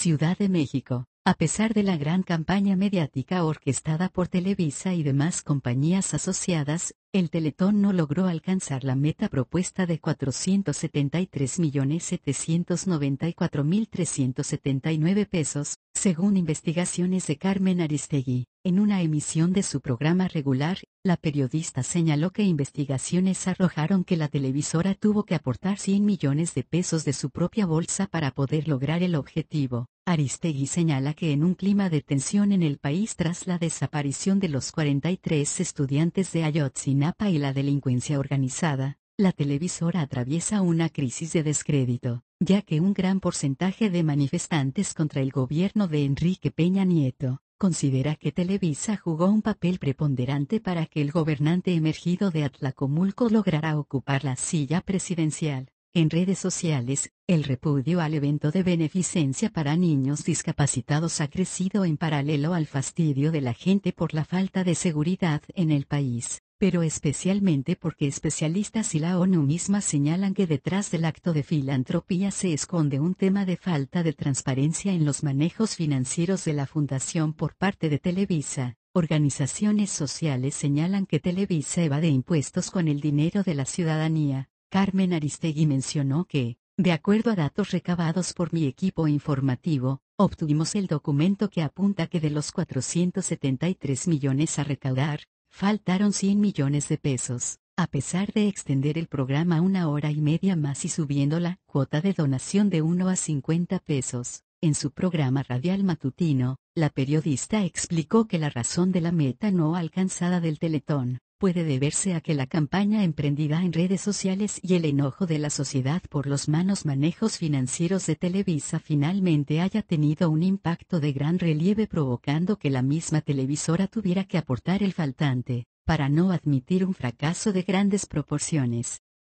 Ciudad de México. A pesar de la gran campaña mediática orquestada por Televisa y demás compañías asociadas, el Teletón no logró alcanzar la meta propuesta de 473.794.379 pesos, según investigaciones de Carmen Aristegui. En una emisión de su programa regular, la periodista señaló que investigaciones arrojaron que la televisora tuvo que aportar 100 millones de pesos de su propia bolsa para poder lograr el objetivo. Aristegui señala que en un clima de tensión en el país tras la desaparición de los 43 estudiantes de Ayotzinapa y la delincuencia organizada, la televisora atraviesa una crisis de descrédito, ya que un gran porcentaje de manifestantes contra el gobierno de Enrique Peña Nieto, considera que Televisa jugó un papel preponderante para que el gobernante emergido de Atlacomulco lograra ocupar la silla presidencial. En redes sociales, el repudio al evento de beneficencia para niños discapacitados ha crecido en paralelo al fastidio de la gente por la falta de seguridad en el país, pero especialmente porque especialistas y la ONU misma señalan que detrás del acto de filantropía se esconde un tema de falta de transparencia en los manejos financieros de la fundación por parte de Televisa. Organizaciones sociales señalan que Televisa evade impuestos con el dinero de la ciudadanía, Carmen Aristegui mencionó que, de acuerdo a datos recabados por mi equipo informativo, obtuvimos el documento que apunta que de los 473 millones a recaudar, faltaron 100 millones de pesos, a pesar de extender el programa una hora y media más y subiendo la cuota de donación de 1 a 50 pesos. En su programa radial matutino, la periodista explicó que la razón de la meta no alcanzada del Teletón puede deberse a que la campaña emprendida en redes sociales y el enojo de la sociedad por los manos manejos financieros de Televisa finalmente haya tenido un impacto de gran relieve provocando que la misma televisora tuviera que aportar el faltante, para no admitir un fracaso de grandes proporciones.